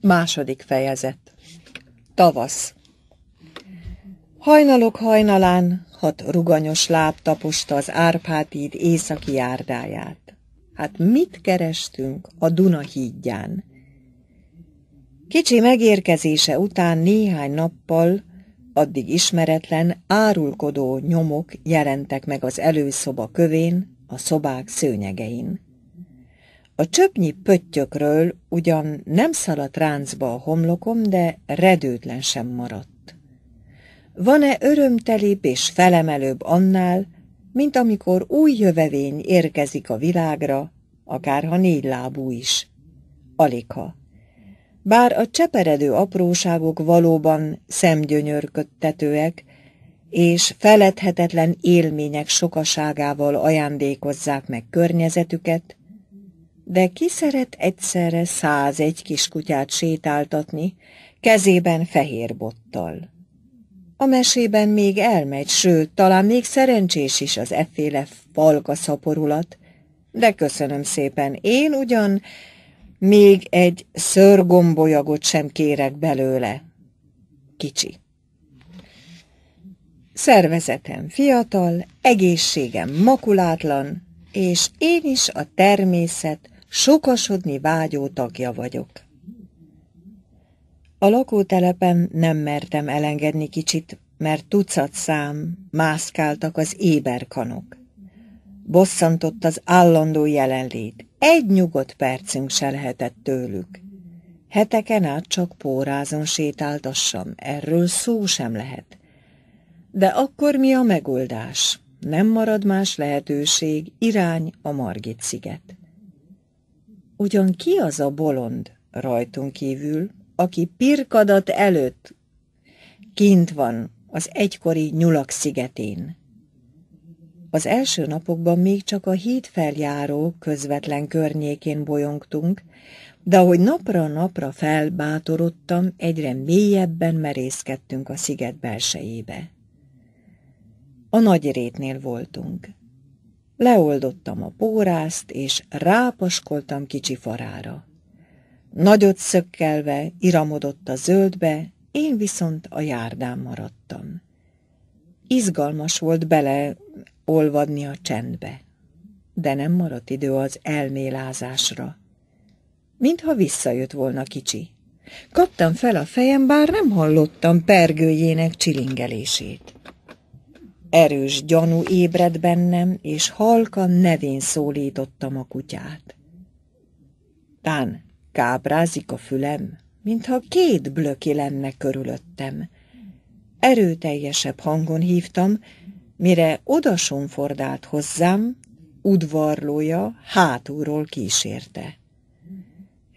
Második fejezet. Tavasz. Hajnalok hajnalán hat ruganyos láb taposta az Árpád híd északi járdáját. Hát mit kerestünk a Duna hídján? Kicsi megérkezése után néhány nappal addig ismeretlen, árulkodó nyomok jelentek meg az előszoba kövén, a szobák szőnyegein. A csöpnyi pöttyökről ugyan nem szaladt ráncba a homlokom, de redőtlen sem maradt. Van-e örömtelibb és felemelőbb annál, mint amikor új jövevény érkezik a világra, akárha négy lábú is? Aligha. Bár a cseperedő apróságok valóban szemgyönyörködtetőek, és feledhetetlen élmények sokaságával ajándékozzák meg környezetüket, de ki szeret egyszerre százegy kiskutyát sétáltatni, kezében fehér bottal. A mesében még elmegy, sőt, talán még szerencsés is az efféle falka szaporulat, de köszönöm szépen, én ugyan még egy szörgombolyagot sem kérek belőle. Kicsi. Szervezetem fiatal, egészségem makulátlan, és én is a természet sokasodni vágyó tagja vagyok. A lakótelepen nem mertem elengedni kicsit, mert tucat szám mászkáltak az éberkanok. Bosszantott az állandó jelenlét, egy nyugodt percünk se lehetett tőlük. Heteken át csak pórázon sétáltassam, erről szó sem lehet. De akkor mi a megoldás? Nem marad más lehetőség, irány a Margit sziget. Ugyan ki az a bolond rajtunk kívül, aki pirkadat előtt kint van az egykori nyulak szigetén? Az első napokban még csak a híd feljáró közvetlen környékén bolyongtunk, de ahogy napra-napra felbátorodtam, egyre mélyebben merészkedtünk a sziget belsejébe. A nagy rétnél voltunk leoldottam a pórázt, és rápaskoltam kicsi farára. Nagyot szökkelve iramodott a zöldbe, én viszont a járdán maradtam. Izgalmas volt bele olvadni a csendbe, de nem maradt idő az elmélázásra. Mintha visszajött volna kicsi. Kaptam fel a fejem, bár nem hallottam pergőjének csilingelését. Erős gyanú ébred bennem, és halkan nevén szólítottam a kutyát. Tán kábrázik a fülem, mintha két blöki lenne körülöttem. Erőteljesebb hangon hívtam, mire fordált hozzám, udvarlója hátulról kísérte.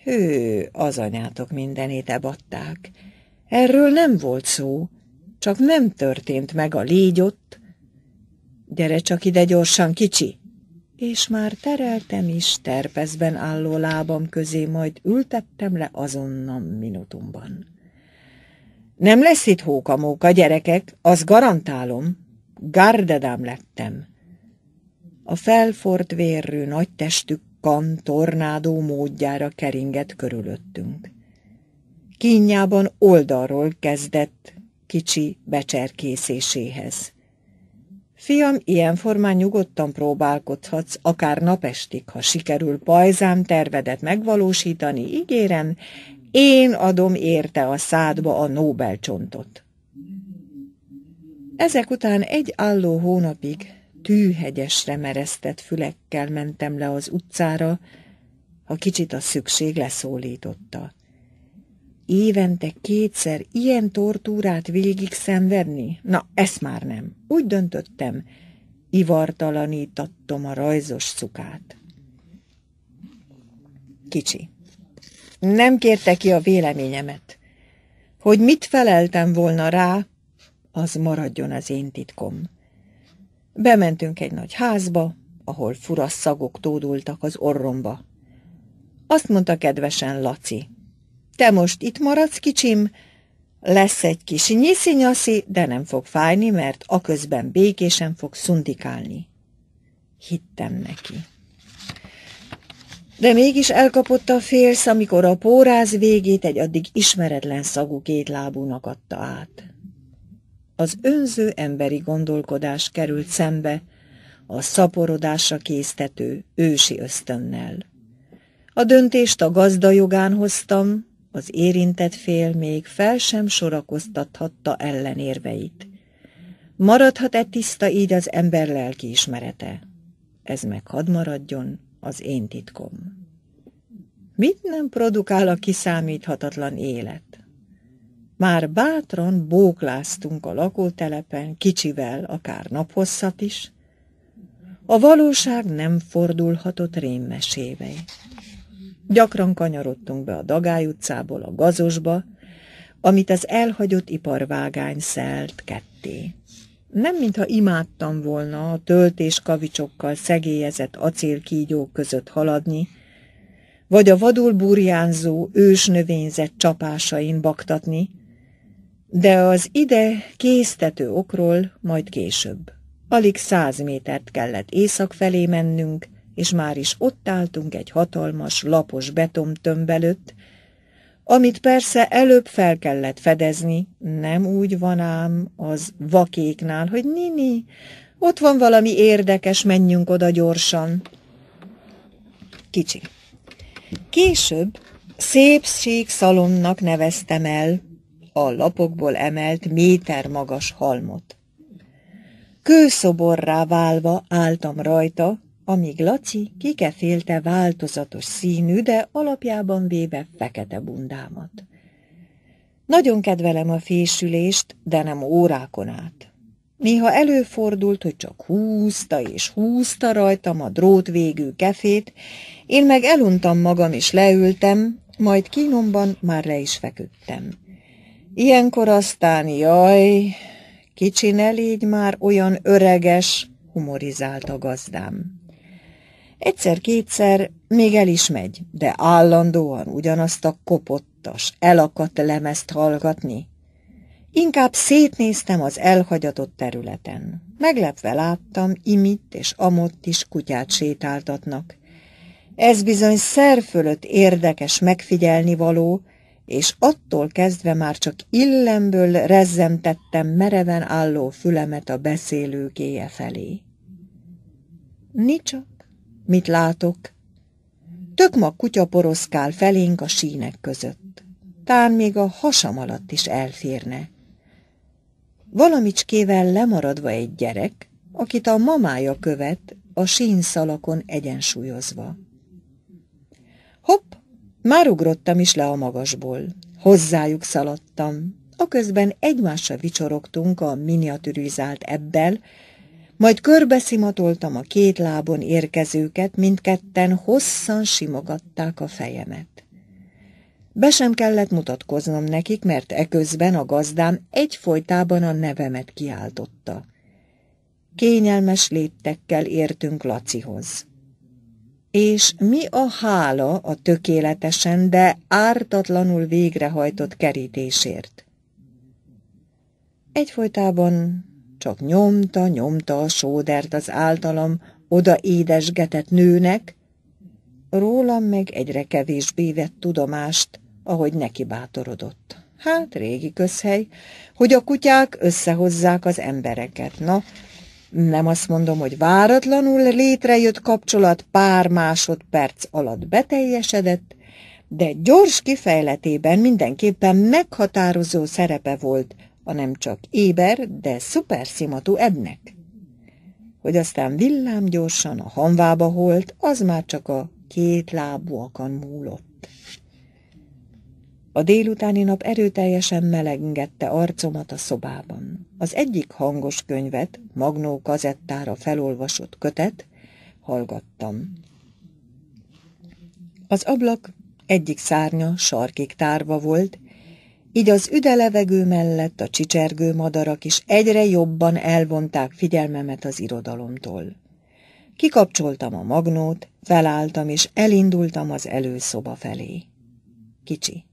Hő, az anyátok mindenét ebatták. Erről nem volt szó, csak nem történt meg a légy ott, Gyere csak ide gyorsan, kicsi! És már tereltem is terpezben álló lábam közé, majd ültettem le azonnan minutumban. Nem lesz itt hókamóka, gyerekek, az garantálom. Gárdedám lettem. A felfort vérrű nagy testük kan tornádó módjára keringett körülöttünk. Kínjában oldalról kezdett kicsi becserkészéséhez. Fiam, ilyen formán nyugodtan próbálkodhatsz, akár napestig, ha sikerül pajzám tervedet megvalósítani, ígérem, én adom érte a szádba a Nobel-csontot. Ezek után egy álló hónapig tűhegyesre mereztett fülekkel mentem le az utcára, ha kicsit a szükség leszólította évente kétszer ilyen tortúrát végig szenvedni? Na, ezt már nem. Úgy döntöttem, ivartalanítattom a rajzos szukát. Kicsi. Nem kérte ki a véleményemet. Hogy mit feleltem volna rá, az maradjon az én titkom. Bementünk egy nagy házba, ahol fura szagok tódultak az orromba. Azt mondta kedvesen Laci, te most itt maradsz, kicsim? Lesz egy kis nyiszi de nem fog fájni, mert aközben békésen fog szundikálni. Hittem neki. De mégis elkapott a félsz, amikor a póráz végét egy addig ismeretlen szagú kétlábúnak adta át. Az önző emberi gondolkodás került szembe a szaporodásra késztető ősi ösztönnel. A döntést a gazda jogán hoztam, az érintett fél még fel sem sorakoztathatta ellenérveit. Maradhat-e tiszta így az ember lelki ismerete? Ez meg hadd maradjon az én titkom. Mit nem produkál a kiszámíthatatlan élet? Már bátran bókláztunk a lakótelepen, kicsivel, akár naphosszat is. A valóság nem fordulhatott rémmesébe. Gyakran kanyarodtunk be a Dagály utcából a gazosba, amit az elhagyott iparvágány szelt ketté. Nem mintha imádtam volna a töltés kavicsokkal szegélyezett acélkígyók között haladni, vagy a vadul burjánzó ősnövényzet csapásain baktatni, de az ide késztető okról majd később. Alig száz métert kellett észak felé mennünk, és már is ott álltunk egy hatalmas, lapos betomtömb előtt, amit persze előbb fel kellett fedezni, nem úgy van ám az vakéknál, hogy nini, ott van valami érdekes, menjünk oda gyorsan. Kicsi. Később szépség szalonnak neveztem el a lapokból emelt méter magas halmot. Kőszoborrá válva álltam rajta, amíg Laci kikefélte változatos színű, de alapjában véve fekete bundámat. Nagyon kedvelem a fésülést, de nem órákon át. Néha előfordult, hogy csak húzta és húzta rajtam a drót végű kefét, én meg eluntam magam és leültem, majd kínomban már le is feküdtem. Ilyenkor aztán, jaj, kicsi ne légy már olyan öreges, a gazdám. Egyszer-kétszer még el is megy, de állandóan ugyanazt a kopottas, elakadt lemezt hallgatni. Inkább szétnéztem az elhagyatott területen. Meglepve láttam, imit és amott is kutyát sétáltatnak. Ez bizony szer fölött érdekes megfigyelni való, és attól kezdve már csak illemből rezzentettem mereven álló fülemet a beszélőkéje felé. Nicsak. Mit látok? Tök Tökma kutya poroszkál felénk a sínek között. Tán még a hasam alatt is elférne. Valamicskével lemaradva egy gyerek, akit a mamája követ a sínszalakon egyensúlyozva. Hopp, már ugrottam is le a magasból. Hozzájuk szaladtam. Aközben egymásra vicsorogtunk a miniatürizált ebbel, majd körbeszimatoltam a két lábon érkezőket, mindketten hosszan simogatták a fejemet. Be sem kellett mutatkoznom nekik, mert eközben a gazdám egyfolytában a nevemet kiáltotta. Kényelmes léptekkel értünk Lacihoz. És mi a hála a tökéletesen, de ártatlanul végrehajtott kerítésért? Egyfolytában csak nyomta, nyomta a sódert az általam oda édesgetett nőnek, rólam meg egyre kevésbé vett tudomást, ahogy neki bátorodott. Hát, régi közhely, hogy a kutyák összehozzák az embereket, na, nem azt mondom, hogy váratlanul létrejött kapcsolat pár másodperc alatt beteljesedett, de gyors kifejletében mindenképpen meghatározó szerepe volt hanem csak éber, de szuperszimatú ebnek. Hogy aztán villám gyorsan a hanvába holt, az már csak a két lábúakan múlott. A délutáni nap erőteljesen melegengedte arcomat a szobában. Az egyik hangos könyvet, magnó kazettára felolvasott kötet, hallgattam. Az ablak egyik szárnya sarkig tárva volt, így az üde levegő mellett a csicsergő madarak is egyre jobban elvonták figyelmemet az irodalomtól. Kikapcsoltam a magnót, felálltam és elindultam az előszoba felé. Kicsi.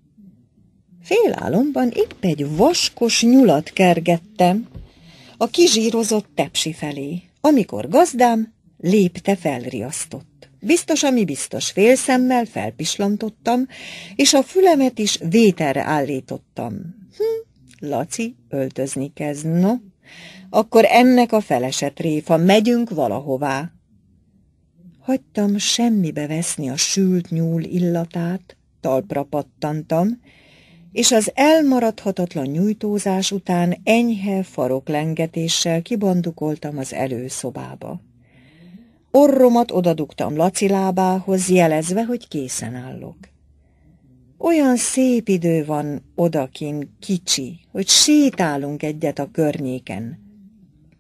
Fél álomban épp egy vaskos nyulat kergettem a kizsírozott tepsi felé, amikor gazdám lépte felriasztott. Biztos, ami biztos, félszemmel felpislantottam, és a fülemet is vételre állítottam. Hm, Laci öltözni kezd, no? Akkor ennek a feleset réfa, megyünk valahová. Hagytam semmibe veszni a sült nyúl illatát, talpra pattantam, és az elmaradhatatlan nyújtózás után enyhe faroklengetéssel kibandukoltam az előszobába. Orromat odadugtam Laci lábához, jelezve, hogy készen állok. Olyan szép idő van odakin, kicsi, hogy sétálunk egyet a környéken.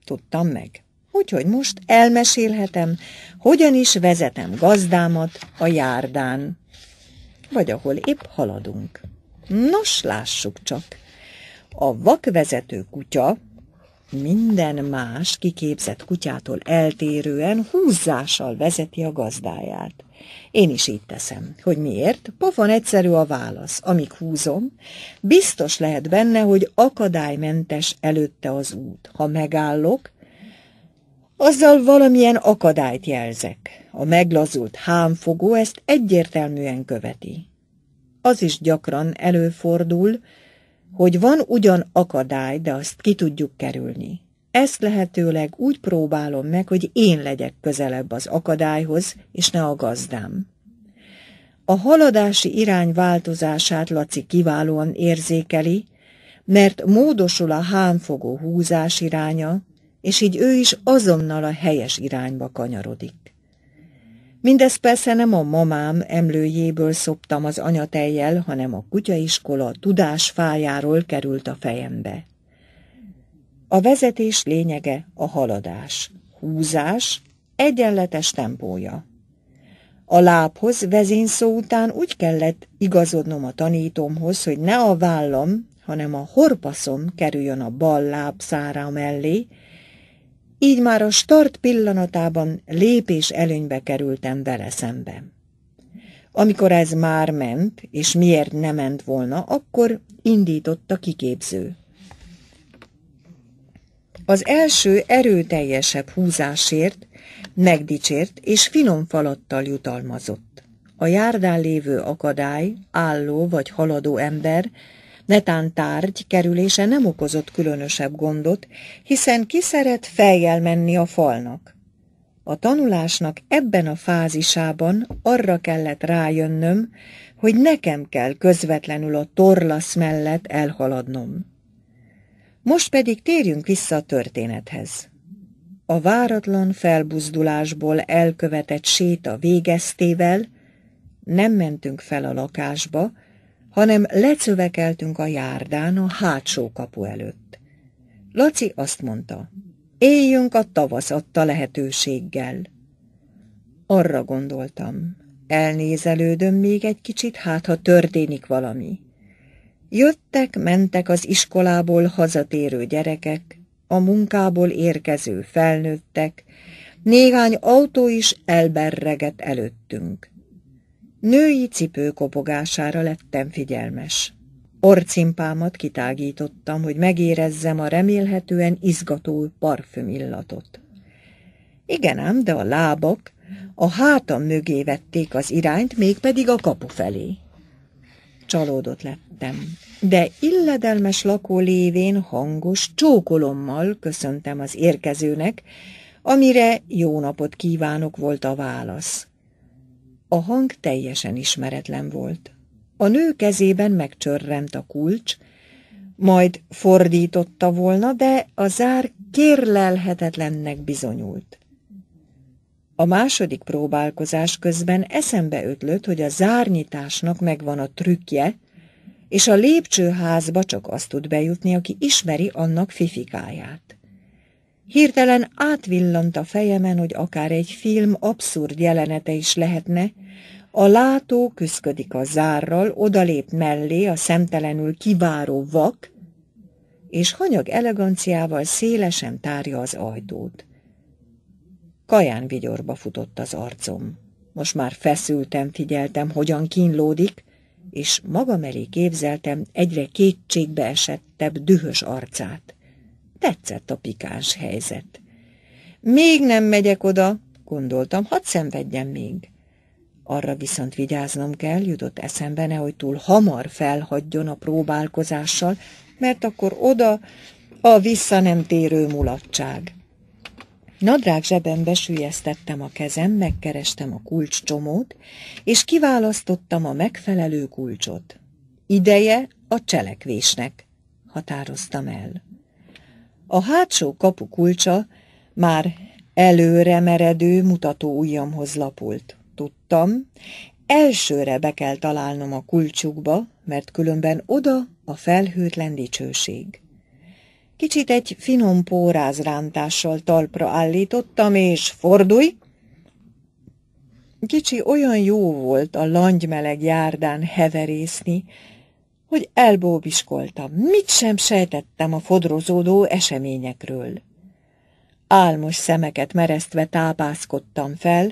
Tudtam meg, úgyhogy most elmesélhetem, hogyan is vezetem gazdámat a járdán, vagy ahol épp haladunk. Nos, lássuk csak! A vakvezető kutya minden más kiképzett kutyától eltérően húzással vezeti a gazdáját. Én is így teszem. Hogy miért? Pofon egyszerű a válasz. Amíg húzom, biztos lehet benne, hogy akadálymentes előtte az út. Ha megállok, azzal valamilyen akadályt jelzek. A meglazult hámfogó ezt egyértelműen követi. Az is gyakran előfordul, hogy van ugyan akadály, de azt ki tudjuk kerülni. Ezt lehetőleg úgy próbálom meg, hogy én legyek közelebb az akadályhoz, és ne a gazdám. A haladási irány változását Laci kiválóan érzékeli, mert módosul a hámfogó húzás iránya, és így ő is azonnal a helyes irányba kanyarodik. Mindez persze nem a mamám emlőjéből szoptam az anyatejjel, hanem a kutyaiskola tudás fájáról került a fejembe. A vezetés lényege a haladás, húzás, egyenletes tempója. A lábhoz vezénszó után úgy kellett igazodnom a tanítomhoz, hogy ne a vállam, hanem a horpaszom kerüljön a bal szára mellé, így már a start pillanatában lépés előnybe kerültem vele szembe. Amikor ez már ment, és miért nem ment volna, akkor indított a kiképző. Az első erőteljesebb húzásért megdicsért és finom falattal jutalmazott. A járdán lévő akadály, álló vagy haladó ember Netán tárgy kerülése nem okozott különösebb gondot, hiszen ki szeret fejjel menni a falnak. A tanulásnak ebben a fázisában arra kellett rájönnöm, hogy nekem kell közvetlenül a torlasz mellett elhaladnom. Most pedig térjünk vissza a történethez. A váratlan felbuzdulásból elkövetett séta végeztével nem mentünk fel a lakásba, hanem lecövekeltünk a járdán a hátsó kapu előtt. Laci azt mondta, éljünk a tavasz adta lehetőséggel. Arra gondoltam, elnézelődöm még egy kicsit, hát ha történik valami. Jöttek, mentek az iskolából hazatérő gyerekek, a munkából érkező felnőttek, néhány autó is elberregett előttünk. Női cipő kopogására lettem figyelmes. Orcimpámat kitágítottam, hogy megérezzem a remélhetően izgató parfüm illatot. Igen ám, de a lábak a hátam mögé vették az irányt, mégpedig a kapu felé. Csalódott lettem, de illedelmes lakó lévén hangos csókolommal köszöntem az érkezőnek, amire jó napot kívánok volt a válasz. A hang teljesen ismeretlen volt. A nő kezében megcsörrent a kulcs, majd fordította volna, de a zár kérlelhetetlennek bizonyult. A második próbálkozás közben eszembe ötlött, hogy a zárnyitásnak megvan a trükkje, és a lépcsőházba csak azt tud bejutni, aki ismeri annak fifikáját. Hirtelen átvillant a fejemen, hogy akár egy film abszurd jelenete is lehetne, a látó küszködik a zárral, odalép mellé a szemtelenül kiváró vak, és hanyag eleganciával szélesen tárja az ajtót. Kaján vigyorba futott az arcom. Most már feszültem, figyeltem, hogyan kínlódik, és magam elé képzeltem egyre kétségbe esettebb, dühös arcát. Tetszett a pikáns helyzet. Még nem megyek oda, gondoltam, hadd szenvedjem még. Arra viszont vigyáznom kell, jutott eszembe, nehogy túl hamar felhagyjon a próbálkozással, mert akkor oda a vissza nem térő mulatság. Nadrág zsebembe sülyeztettem a kezem, megkerestem a kulcscsomót, és kiválasztottam a megfelelő kulcsot. Ideje a cselekvésnek, határoztam el. A hátsó kapu kulcsa már előre meredő mutató ujjamhoz lapult. Tudtam, elsőre be kell találnom a kulcsukba, mert különben oda a felhőtlen dicsőség. Kicsit egy finom pórázrántással talpra állítottam, és fordulj! Kicsi olyan jó volt a langymeleg járdán heverészni, hogy elbóbiskoltam, mit sem sejtettem a fodrozódó eseményekről. Álmos szemeket meresztve tápászkodtam fel,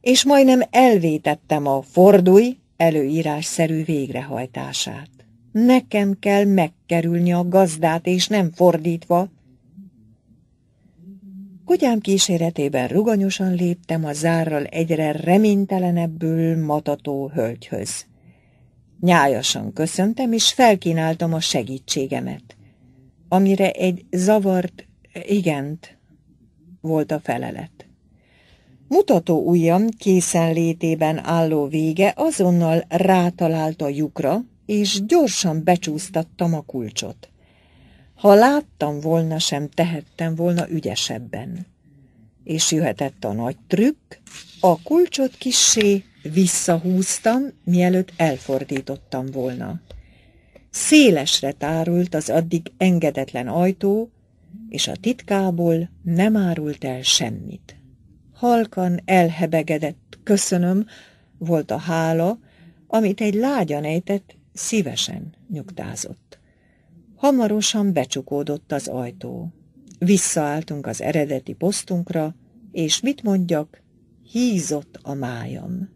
és majdnem elvétettem a fordulj előírásszerű végrehajtását. Nekem kell megkerülni a gazdát, és nem fordítva. Kutyám kíséretében ruganyosan léptem a zárral egyre reménytelenebbül matató hölgyhöz. Nyájasan köszöntem, és felkínáltam a segítségemet, amire egy zavart igent volt a felelet. Mutató ujjam készenlétében álló vége azonnal rátalált a lyukra, és gyorsan becsúsztattam a kulcsot. Ha láttam volna, sem tehettem volna ügyesebben. És jöhetett a nagy trükk, a kulcsot kissé visszahúztam, mielőtt elfordítottam volna. Szélesre tárult az addig engedetlen ajtó, és a titkából nem árult el semmit. Halkan elhebegedett, köszönöm, volt a hála, amit egy lágyan ejtett, szívesen nyugtázott. Hamarosan becsukódott az ajtó. Visszaálltunk az eredeti posztunkra, és mit mondjak, hízott a májam.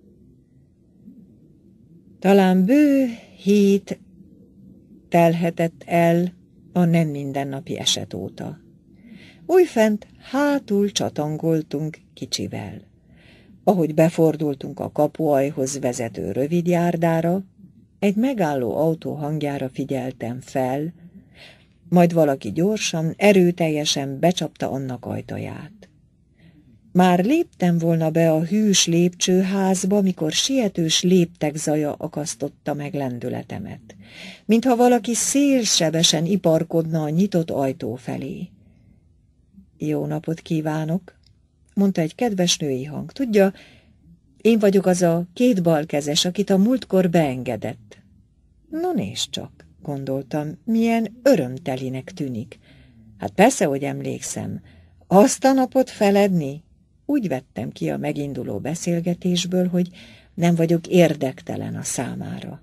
Talán bő hét telhetett el a nem mindennapi eset óta. Újfent hátul csatangoltunk kicsivel. Ahogy befordultunk a kapuajhoz vezető rövid járdára, egy megálló autó hangjára figyeltem fel, majd valaki gyorsan, erőteljesen becsapta annak ajtaját. Már léptem volna be a hűs lépcsőházba, mikor sietős léptek zaja akasztotta meg lendületemet, mintha valaki szélsebesen iparkodna a nyitott ajtó felé. Jó napot kívánok, mondta egy kedves női hang. Tudja, én vagyok az a két balkezes, akit a múltkor beengedett. No nézd csak, gondoltam, milyen örömtelinek tűnik. Hát persze, hogy emlékszem. Azt a napot feledni? Úgy vettem ki a meginduló beszélgetésből, hogy nem vagyok érdektelen a számára.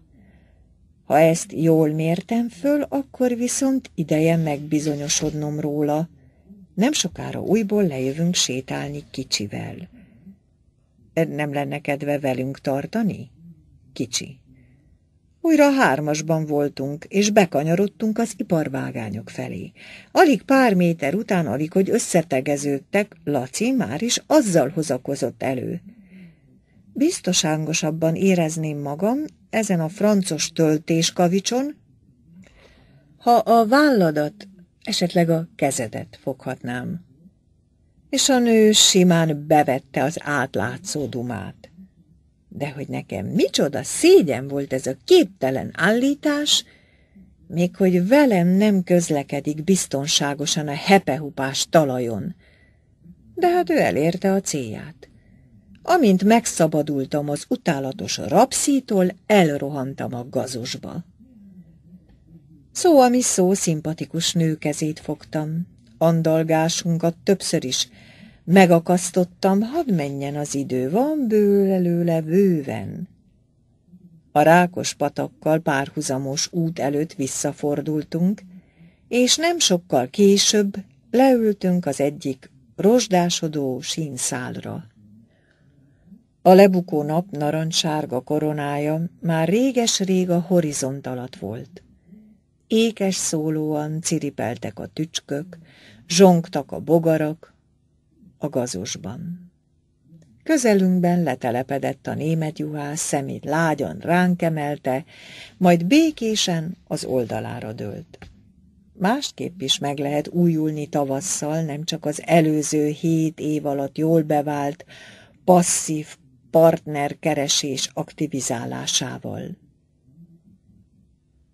Ha ezt jól mértem föl, akkor viszont ideje megbizonyosodnom róla. Nem sokára újból lejövünk sétálni kicsivel. Nem lenne kedve velünk tartani? Kicsi. Újra hármasban voltunk, és bekanyarodtunk az iparvágányok felé. Alig pár méter után, alig hogy összetegeződtek, Laci már is azzal hozakozott elő. Biztoságosabban érezném magam ezen a francos töltéskavicson, ha a válladat, esetleg a kezedet foghatnám. És a nő simán bevette az átlátszó dumát. De hogy nekem micsoda szégyen volt ez a képtelen állítás, még hogy velem nem közlekedik biztonságosan a hepehupás talajon. De hát ő elérte a célját. Amint megszabadultam az utálatos rapszítól, elrohantam a gazosba. Szó, ami szó, szimpatikus nő kezét fogtam. Andalgásunkat többször is Megakasztottam, hadd menjen az idő, van előle bőven. A rákos patakkal párhuzamos út előtt visszafordultunk, és nem sokkal később leültünk az egyik rozsdásodó sínszálra. A lebukó nap narancssárga koronája már réges-rég a horizont alatt volt. Ékes szólóan ciripeltek a tücskök, zsongtak a bogarak, a gazosban. Közelünkben letelepedett a német juhász, szemét lágyan ránk emelte, majd békésen az oldalára dőlt. Másképp is meg lehet újulni tavasszal, nem csak az előző hét év alatt jól bevált, passzív partnerkeresés aktivizálásával.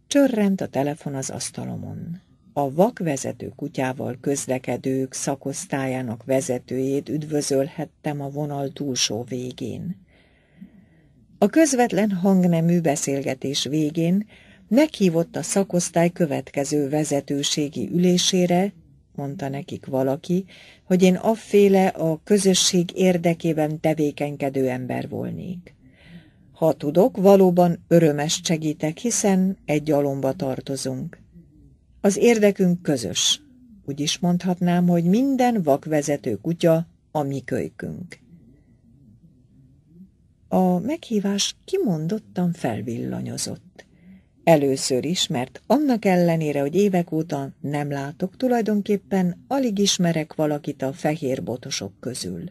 Csörrent a telefon az asztalomon a vakvezető kutyával közlekedők szakosztályának vezetőjét üdvözölhettem a vonal túlsó végén. A közvetlen hangnemű beszélgetés végén meghívott a szakosztály következő vezetőségi ülésére, mondta nekik valaki, hogy én afféle a közösség érdekében tevékenykedő ember volnék. Ha tudok, valóban örömes segítek, hiszen egy alomba tartozunk. Az érdekünk közös. Úgy is mondhatnám, hogy minden vakvezető kutya a mi kölykünk. A meghívás kimondottan felvillanyozott. Először is, mert annak ellenére, hogy évek óta nem látok, tulajdonképpen alig ismerek valakit a fehér botosok közül.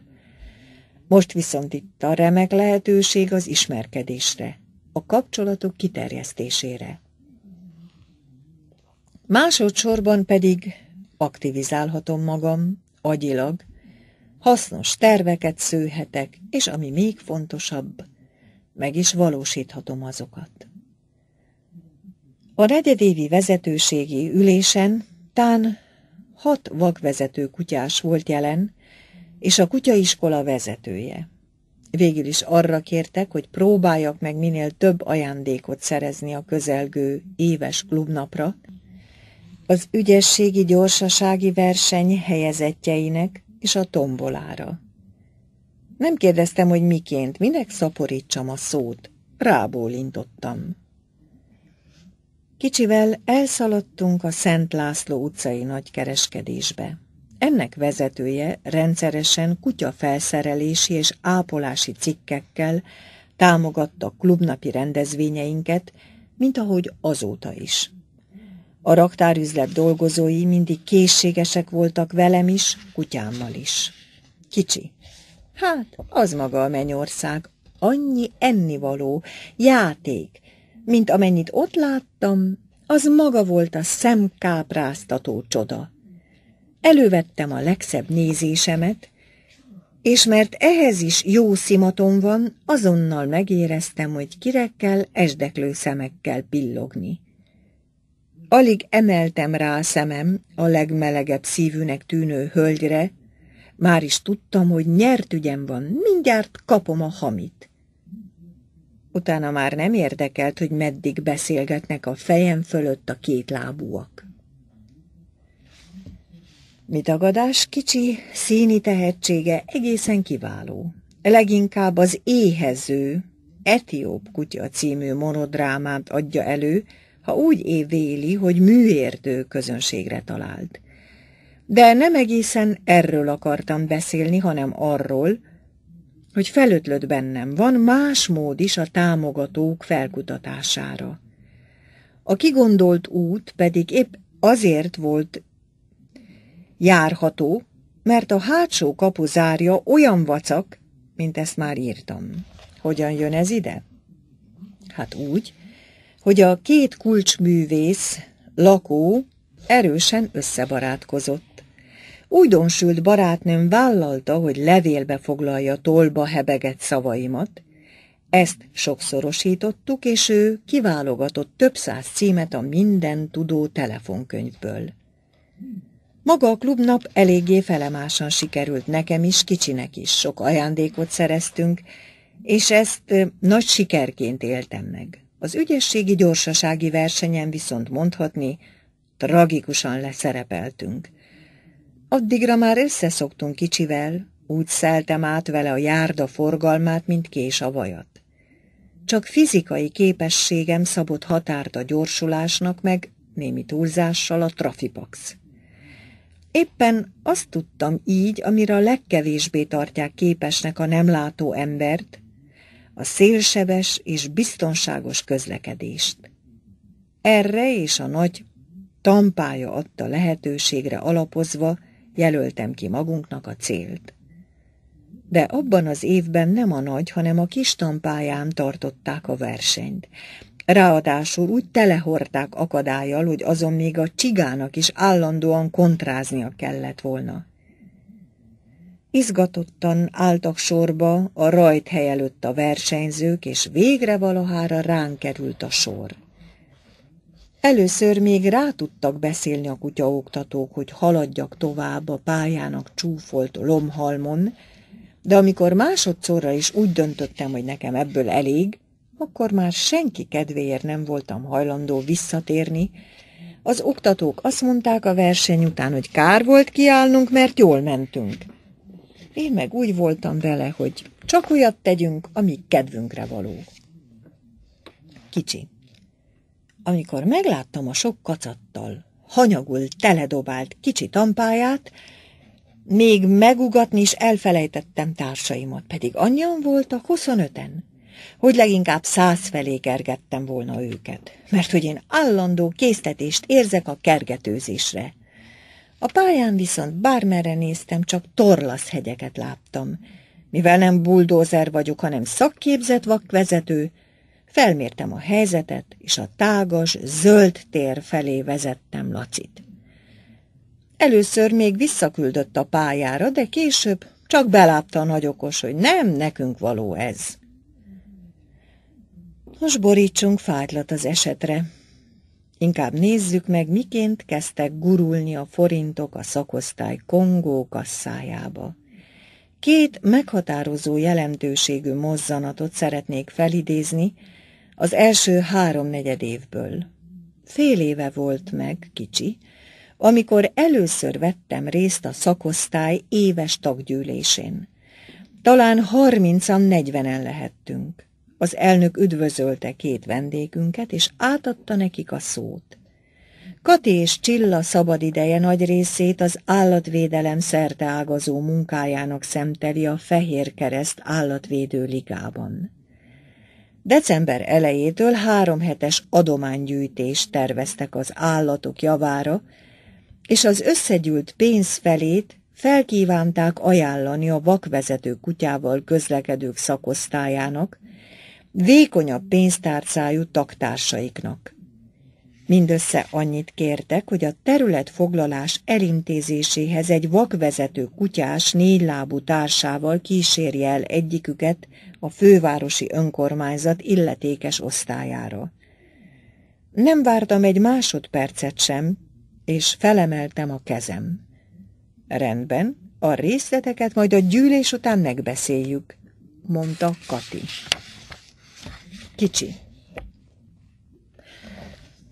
Most viszont itt a remek lehetőség az ismerkedésre, a kapcsolatok kiterjesztésére. Másodszorban pedig aktivizálhatom magam agyilag, hasznos terveket szőhetek, és ami még fontosabb, meg is valósíthatom azokat. A negyedévi vezetőségi ülésen tán hat vakvezető kutyás volt jelen, és a kutyaiskola vezetője. Végül is arra kértek, hogy próbáljak meg minél több ajándékot szerezni a közelgő éves klubnapra, az ügyességi gyorsasági verseny helyezettjeinek és a tombolára. Nem kérdeztem, hogy miként, minek szaporítsam a szót. Rábólintottam. Kicsivel elszaladtunk a Szent László utcai nagykereskedésbe. Ennek vezetője rendszeresen kutyafelszerelési és ápolási cikkekkel támogatta klubnapi rendezvényeinket, mint ahogy azóta is. A raktárüzlet dolgozói mindig készségesek voltak velem is, kutyámmal is. Kicsi. Hát, az maga a mennyország. Annyi ennivaló, játék, mint amennyit ott láttam, az maga volt a szemkápráztató csoda. Elővettem a legszebb nézésemet, és mert ehhez is jó szimatom van, azonnal megéreztem, hogy kire kell esdeklő szemekkel pillogni. Alig emeltem rá a szemem a legmelegebb szívűnek tűnő hölgyre, már is tudtam, hogy nyert ügyem van, mindjárt kapom a hamit. Utána már nem érdekelt, hogy meddig beszélgetnek a fejem fölött a két lábúak. Mi tagadás kicsi, színi tehetsége egészen kiváló. Leginkább az éhező, Etióp kutya című monodrámát adja elő, ha úgy évéli, hogy műértő közönségre talált. De nem egészen erről akartam beszélni, hanem arról, hogy felötlött bennem, van más mód is a támogatók felkutatására. A kigondolt út pedig épp azért volt járható, mert a hátsó zárja olyan vacak, mint ezt már írtam. Hogyan jön ez ide? Hát úgy, hogy a két kulcsművész, lakó, erősen összebarátkozott. Újdonsült barátnőm vállalta, hogy levélbe foglalja tolba hebegett szavaimat. Ezt sokszorosítottuk, és ő kiválogatott több száz címet a minden tudó telefonkönyvből. Maga a klubnap eléggé felemásan sikerült nekem is, kicsinek is. Sok ajándékot szereztünk, és ezt nagy sikerként éltem meg. Az ügyességi gyorsasági versenyen viszont mondhatni, tragikusan leszerepeltünk. Addigra már összeszoktunk kicsivel, úgy szeltem át vele a járda forgalmát, mint kés a vajat. Csak fizikai képességem szabott határt a gyorsulásnak meg, némi túlzással a trafipax. Éppen azt tudtam így, amire a legkevésbé tartják képesnek a nem látó embert, a szélsebes és biztonságos közlekedést. Erre és a nagy tampája adta lehetőségre alapozva jelöltem ki magunknak a célt. De abban az évben nem a nagy, hanem a kis tampáján tartották a versenyt. Ráadásul úgy telehorták akadályjal, hogy azon még a csigának is állandóan kontráznia kellett volna. Izgatottan álltak sorba a hely előtt a versenyzők, és végre valahára ránk került a sor. Először még rá tudtak beszélni a kutyaoktatók, hogy haladjak tovább a pályának csúfolt lomhalmon, de amikor másodszorra is úgy döntöttem, hogy nekem ebből elég, akkor már senki kedvéért nem voltam hajlandó visszatérni. Az oktatók azt mondták a verseny után, hogy kár volt kiállnunk, mert jól mentünk. Én meg úgy voltam vele, hogy csak olyat tegyünk, ami kedvünkre való. Kicsi. Amikor megláttam a sok kacattal, hanyagul teledobált kicsi tampáját, még megugatni is elfelejtettem társaimat, pedig annyian voltak, 25-en, hogy leginkább száz felé kergettem volna őket, mert hogy én állandó késztetést érzek a kergetőzésre. A pályán viszont bármerre néztem, csak torlasz hegyeket láttam. Mivel nem buldózer vagyok, hanem szakképzett vakvezető, felmértem a helyzetet, és a tágas, zöld tér felé vezettem Lacit. Először még visszaküldött a pályára, de később csak belátta a nagyokos, hogy nem nekünk való ez. Most borítsunk fájtlat az esetre, Inkább nézzük meg, miként kezdtek gurulni a forintok a szakosztály Kongó kasszájába. Két meghatározó jelentőségű mozzanatot szeretnék felidézni az első háromnegyed évből. Fél éve volt meg, kicsi, amikor először vettem részt a szakosztály éves taggyűlésén. Talán harmincan negyvenen lehettünk. Az elnök üdvözölte két vendégünket, és átadta nekik a szót. Kati és Csilla szabad ideje nagy részét az állatvédelem szerte ágazó munkájának szemteli a Fehér Kereszt állatvédő ligában. December elejétől három hetes adománygyűjtést terveztek az állatok javára, és az összegyűlt pénz felét felkívánták ajánlani a vakvezető kutyával közlekedők szakosztályának, vékonyabb pénztárcájú taktársaiknak. Mindössze annyit kértek, hogy a területfoglalás elintézéséhez egy vakvezető kutyás négylábú társával kísérje el egyiküket a fővárosi önkormányzat illetékes osztályára. Nem vártam egy másodpercet sem, és felemeltem a kezem. Rendben, a részleteket majd a gyűlés után megbeszéljük, mondta Kati. Kicsi.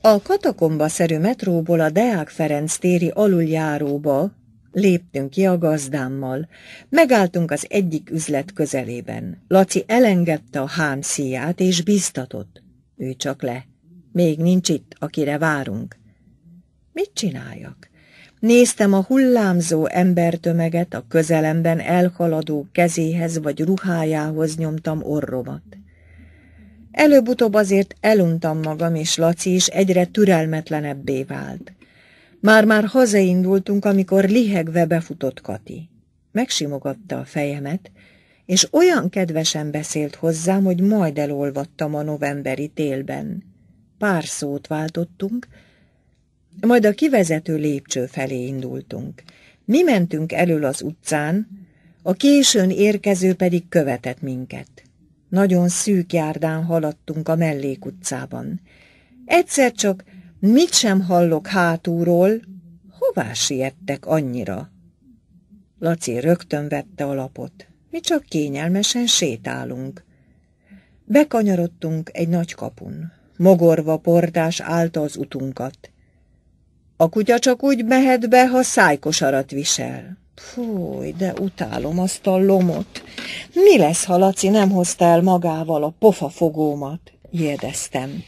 A katakomba-szerű metróból a Deák Ferenc téri aluljáróba léptünk ki a gazdámmal. Megálltunk az egyik üzlet közelében. Laci elengedte a hám szíját és biztatott. Ő csak le. Még nincs itt, akire várunk. Mit csináljak? Néztem a hullámzó embertömeget, a közelemben elhaladó kezéhez vagy ruhájához nyomtam orromat. Előbb-utóbb azért eluntam magam, és Laci is egyre türelmetlenebbé vált. Már-már hazaindultunk, amikor lihegve befutott Kati. Megsimogatta a fejemet, és olyan kedvesen beszélt hozzám, hogy majd elolvattam a novemberi télben. Pár szót váltottunk, majd a kivezető lépcső felé indultunk. Mi mentünk elől az utcán, a későn érkező pedig követett minket. Nagyon szűk járdán haladtunk a mellékutcában. Egyszer csak mit sem hallok hátulról, hová siettek annyira? Laci rögtön vette a lapot. Mi csak kényelmesen sétálunk. Bekanyarodtunk egy nagy kapun. Mogorva portás állta az utunkat. A kutya csak úgy mehet be, ha szájkosarat visel. Fúj, de utálom azt a lomot. Mi lesz, ha Laci nem hozta el magával a pofafogómat? Jérdeztem.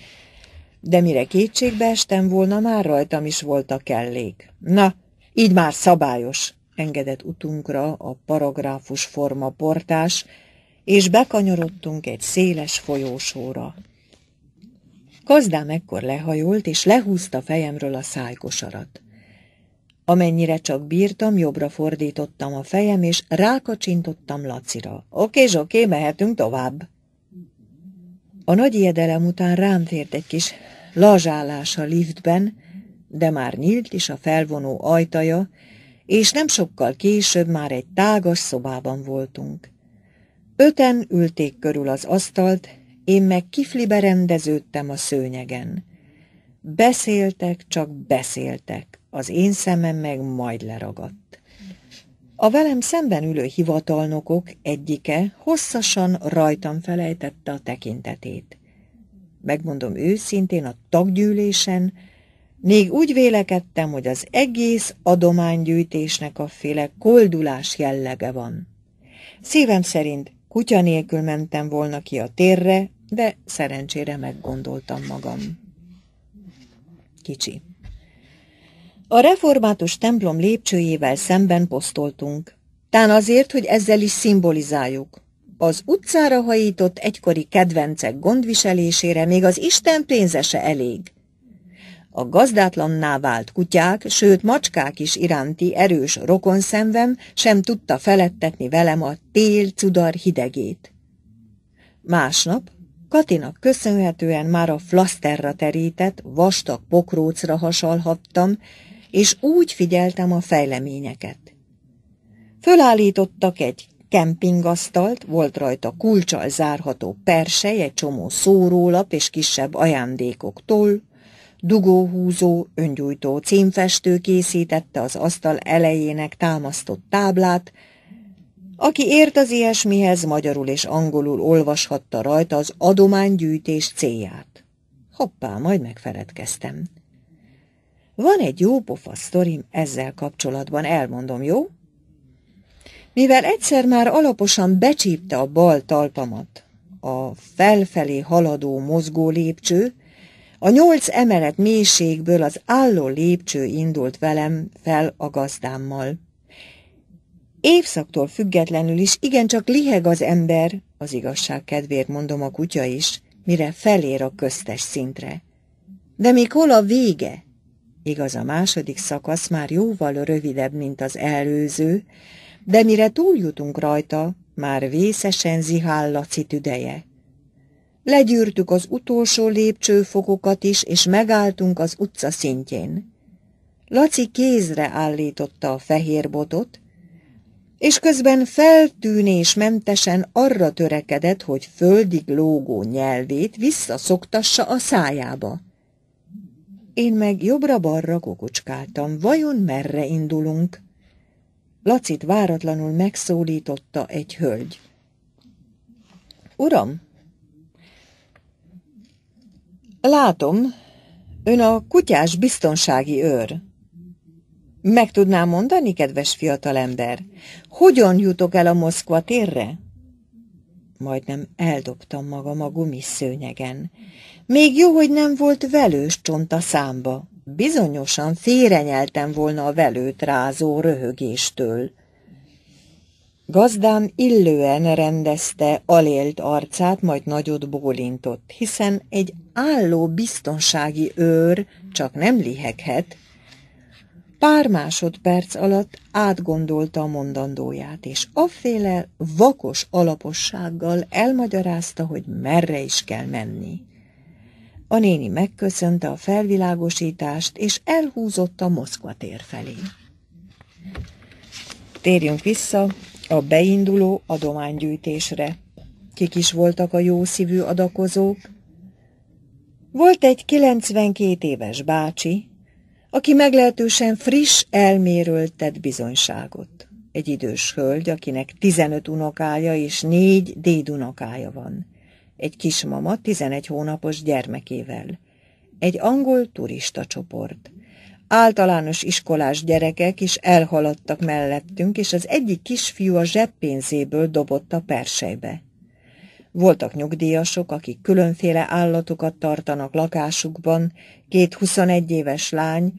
De mire kétségbe estem volna, már rajtam is volt a kellék. Na, így már szabályos, engedett utunkra a paragráfus forma portás, és bekanyarodtunk egy széles folyósóra. Kazdám ekkor lehajolt, és lehúzta fejemről a szájkosarat. Amennyire csak bírtam, jobbra fordítottam a fejem, és rákacsintottam Lacira. Oké, oké, mehetünk tovább. A nagy ijedelem után rám fért egy kis lazsálás a liftben, de már nyílt is a felvonó ajtaja, és nem sokkal később már egy tágas szobában voltunk. Öten ülték körül az asztalt, én meg kiflibe rendeződtem a szőnyegen. Beszéltek, csak beszéltek, az én szemem meg majd leragadt. A velem szemben ülő hivatalnokok egyike hosszasan rajtam felejtette a tekintetét. Megmondom őszintén, a taggyűlésen még úgy vélekedtem, hogy az egész adománygyűjtésnek a féle koldulás jellege van. Szívem szerint kutya nélkül mentem volna ki a térre, de szerencsére meggondoltam magam. Kicsi. A református templom lépcsőjével szemben posztoltunk. Tán azért, hogy ezzel is szimbolizáljuk. Az utcára hajított egykori kedvencek gondviselésére még az Isten pénzese elég. A gazdátlanná vált kutyák, sőt macskák is iránti erős szemvem sem tudta felettetni velem a tél cudar hidegét. Másnap Katinak köszönhetően már a flaszterra terített, vastag pokrócra hasalhattam, és úgy figyeltem a fejleményeket. Fölállítottak egy kempingasztalt, volt rajta kulcsal zárható persely, egy csomó szórólap és kisebb ajándékoktól, dugóhúzó, öngyújtó címfestő készítette az asztal elejének támasztott táblát, aki ért az ilyesmihez, magyarul és angolul olvashatta rajta az adománygyűjtés célját. Hoppá, majd megfeledkeztem. Van egy jó pofa sztorim ezzel kapcsolatban, elmondom, jó? Mivel egyszer már alaposan becsípte a bal talpamat, a felfelé haladó mozgó lépcső, a nyolc emelet mélységből az álló lépcső indult velem fel a gazdámmal. Évszaktól függetlenül is igencsak liheg az ember, az igazság kedvéért mondom a kutya is, mire felér a köztes szintre. De még hol a vége? Igaz, a második szakasz már jóval rövidebb, mint az előző, de mire túljutunk rajta, már vészesen zihál Laci tüdeje. Legyűrtük az utolsó lépcsőfokokat is, és megálltunk az utca szintjén. Laci kézre állította a fehér botot, és közben feltűnésmentesen arra törekedett, hogy földig lógó nyelvét visszaszoktassa a szájába én meg jobbra-balra kukucskáltam. Vajon merre indulunk? Lacit váratlanul megszólította egy hölgy. Uram, látom, ön a kutyás biztonsági őr. Meg tudná mondani, kedves fiatalember, hogyan jutok el a Moszkva térre? Majdnem eldobtam magam a gumiszőnyegen. Még jó, hogy nem volt velős csont a számba. Bizonyosan férenyeltem volna a velőt rázó röhögéstől. Gazdám illően rendezte alélt arcát, majd nagyot bólintott, hiszen egy álló biztonsági őr csak nem liheghet. Pár másodperc alatt átgondolta a mondandóját, és afféle vakos alapossággal elmagyarázta, hogy merre is kell menni. A néni megköszönte a felvilágosítást, és elhúzott a Moszkva tér felé. Térjünk vissza a beinduló adománygyűjtésre. Kik is voltak a jószívű adakozók? Volt egy 92 éves bácsi, aki meglehetősen friss elméről tett bizonyságot. Egy idős hölgy, akinek 15 unokája és 4 dédunokája van egy kismama 11 hónapos gyermekével. Egy angol turista csoport. Általános iskolás gyerekek is elhaladtak mellettünk, és az egyik kisfiú a zseppénzéből dobott a persejbe. Voltak nyugdíjasok, akik különféle állatokat tartanak lakásukban, két 21 éves lány,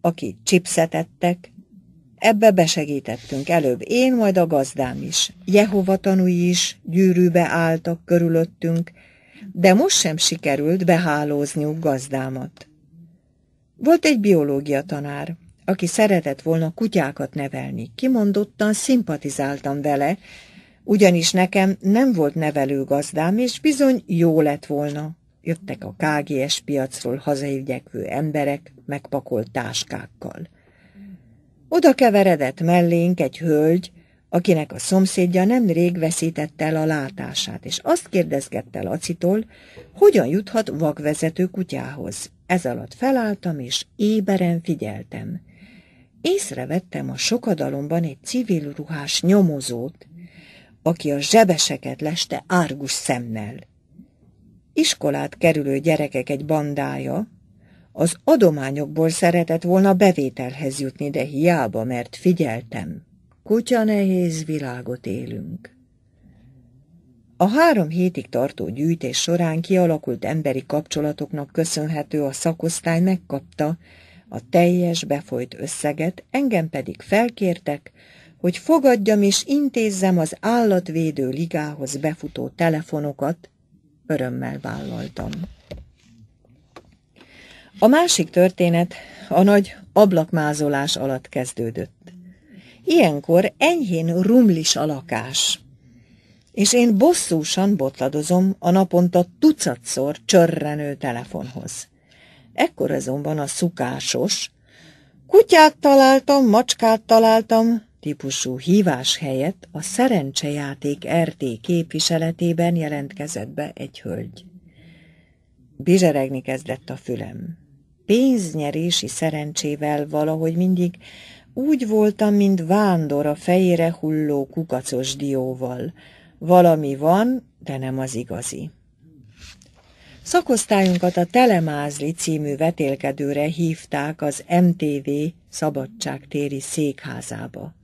aki chipset ettek, Ebbe besegítettünk előbb én, majd a gazdám is. Jehova tanúi is gyűrűbe álltak körülöttünk, de most sem sikerült behálózniuk gazdámat. Volt egy biológia tanár, aki szeretett volna kutyákat nevelni. Kimondottan szimpatizáltam vele, ugyanis nekem nem volt nevelő gazdám, és bizony jó lett volna. Jöttek a KGS piacról hazaivgyekvő emberek megpakolt táskákkal. Oda keveredett mellénk egy hölgy, akinek a szomszédja nemrég veszítette el a látását, és azt kérdezgette Lacitól, hogyan juthat vakvezető kutyához. Ez alatt felálltam, és éberen figyeltem. Észrevettem a sokadalomban egy civil ruhás nyomozót, aki a zsebeseket leste árgus szemmel. Iskolát kerülő gyerekek egy bandája, az adományokból szeretett volna bevételhez jutni, de hiába, mert figyeltem. Kutya nehéz világot élünk. A három hétig tartó gyűjtés során kialakult emberi kapcsolatoknak köszönhető a szakosztály megkapta a teljes befolyt összeget, engem pedig felkértek, hogy fogadjam és intézzem az állatvédő ligához befutó telefonokat, örömmel vállaltam. A másik történet a nagy ablakmázolás alatt kezdődött. Ilyenkor enyhén rumlis a lakás, és én bosszúsan botladozom a naponta tucatszor csörrenő telefonhoz. Ekkor azonban a szukásos, kutyát találtam, macskát találtam típusú hívás helyett a szerencsejáték RT képviseletében jelentkezett be egy hölgy. Bizseregni kezdett a fülem pénznyerési szerencsével valahogy mindig úgy voltam, mint vándor a fejére hulló kukacos dióval. Valami van, de nem az igazi. Szakosztályunkat a Telemázli című vetélkedőre hívták az MTV szabadságtéri székházába.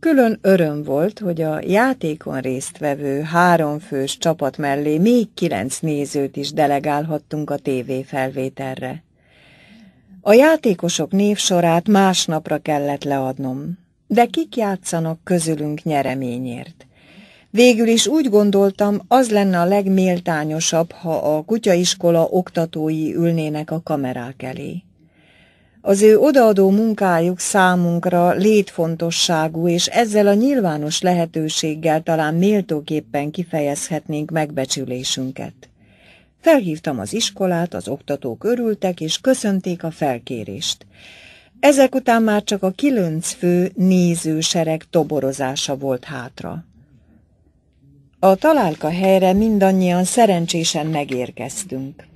Külön öröm volt, hogy a játékon résztvevő háromfős csapat mellé még kilenc nézőt is delegálhattunk a felvételre – a játékosok névsorát másnapra kellett leadnom, de kik játszanak közülünk nyereményért. Végül is úgy gondoltam, az lenne a legméltányosabb, ha a kutyaiskola oktatói ülnének a kamerák elé. Az ő odaadó munkájuk számunkra létfontosságú, és ezzel a nyilvános lehetőséggel talán méltóképpen kifejezhetnénk megbecsülésünket. Felhívtam az iskolát, az oktatók örültek, és köszönték a felkérést. Ezek után már csak a kilönc fő nézősereg toborozása volt hátra. A találka helyre mindannyian szerencsésen megérkeztünk.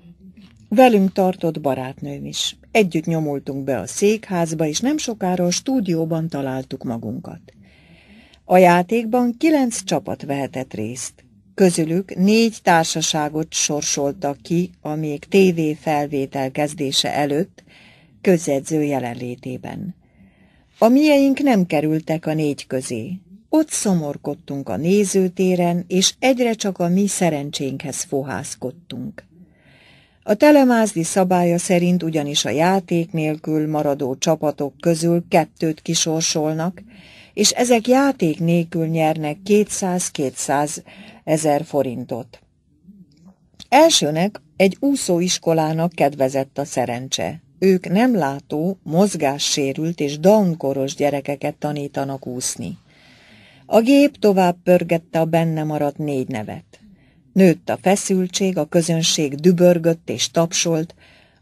Velünk tartott barátnőm is. Együtt nyomultunk be a székházba, és nem sokára a stúdióban találtuk magunkat. A játékban kilenc csapat vehetett részt. Közülük négy társaságot sorsolta ki a még TV felvétel kezdése előtt közedző jelenlétében. A mieink nem kerültek a négy közé. Ott szomorkodtunk a nézőtéren, és egyre csak a mi szerencsénkhez fohászkodtunk. A telemázdi szabálya szerint ugyanis a játék nélkül maradó csapatok közül kettőt kisorsolnak, és ezek játék nélkül nyernek 200-200 ezer forintot. Elsőnek egy úszóiskolának kedvezett a szerencse. Ők nem látó, mozgássérült és downkoros gyerekeket tanítanak úszni. A gép tovább pörgette a benne maradt négy nevet. Nőtt a feszültség, a közönség dübörgött és tapsolt,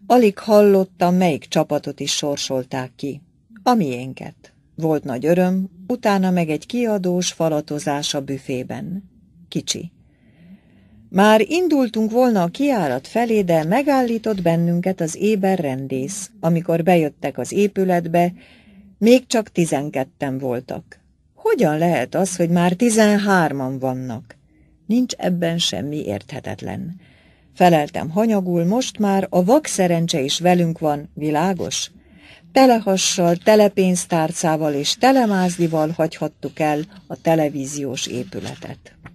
alig hallotta melyik csapatot is sorsolták ki. A miénket. Volt nagy öröm, utána meg egy kiadós falatozás a büfében kicsi. Már indultunk volna a kiárat felé, de megállított bennünket az éber rendész, amikor bejöttek az épületbe, még csak tizenketten voltak. Hogyan lehet az, hogy már tizenhárman vannak? Nincs ebben semmi érthetetlen. Feleltem hanyagul, most már a vak szerencse is velünk van, világos? Telehassal, telepénztárcával és telemázdival hagyhattuk el a televíziós épületet.